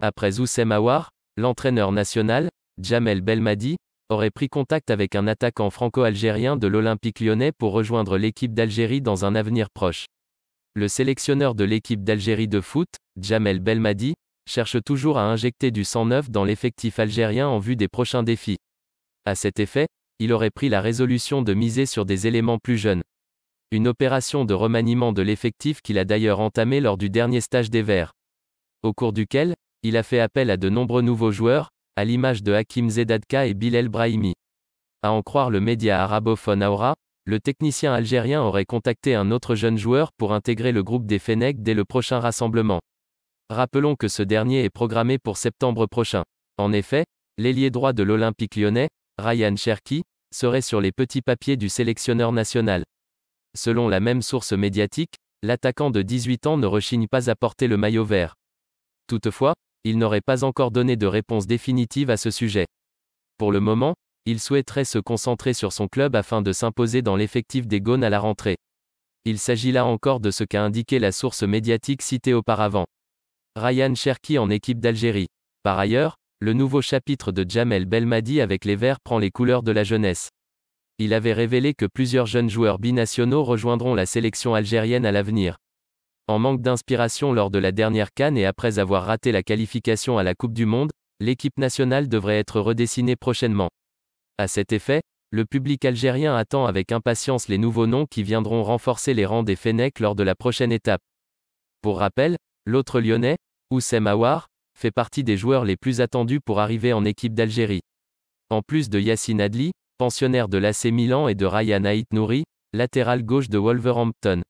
Après Oussem Aouar, l'entraîneur national, Jamel Belmadi, aurait pris contact avec un attaquant franco-algérien de l'Olympique lyonnais pour rejoindre l'équipe d'Algérie dans un avenir proche. Le sélectionneur de l'équipe d'Algérie de foot, Jamel Belmadi, cherche toujours à injecter du sang neuf dans l'effectif algérien en vue des prochains défis. À cet effet, il aurait pris la résolution de miser sur des éléments plus jeunes. Une opération de remaniement de l'effectif qu'il a d'ailleurs entamée lors du dernier stage des Verts. Au cours duquel, il a fait appel à de nombreux nouveaux joueurs, à l'image de Hakim Zedadka et Bilal Brahimi. À en croire le média arabophone Aura, le technicien algérien aurait contacté un autre jeune joueur pour intégrer le groupe des Fennecs dès le prochain rassemblement. Rappelons que ce dernier est programmé pour septembre prochain. En effet, l'ailier droit de l'Olympique lyonnais, Ryan Cherki, serait sur les petits papiers du sélectionneur national. Selon la même source médiatique, l'attaquant de 18 ans ne rechigne pas à porter le maillot vert. Toutefois, il n'aurait pas encore donné de réponse définitive à ce sujet. Pour le moment, il souhaiterait se concentrer sur son club afin de s'imposer dans l'effectif des Gaunes à la rentrée. Il s'agit là encore de ce qu'a indiqué la source médiatique citée auparavant. Ryan Cherki en équipe d'Algérie. Par ailleurs, le nouveau chapitre de Jamel Belmadi avec les Verts prend les couleurs de la jeunesse. Il avait révélé que plusieurs jeunes joueurs binationaux rejoindront la sélection algérienne à l'avenir. En manque d'inspiration lors de la dernière canne et après avoir raté la qualification à la Coupe du Monde, l'équipe nationale devrait être redessinée prochainement. À cet effet, le public algérien attend avec impatience les nouveaux noms qui viendront renforcer les rangs des Fennecs lors de la prochaine étape. Pour rappel, l'autre lyonnais, Oussem Aouar, fait partie des joueurs les plus attendus pour arriver en équipe d'Algérie. En plus de Yassine Adli, pensionnaire de l'AC Milan et de Ryan Ait Nouri, latéral gauche de Wolverhampton.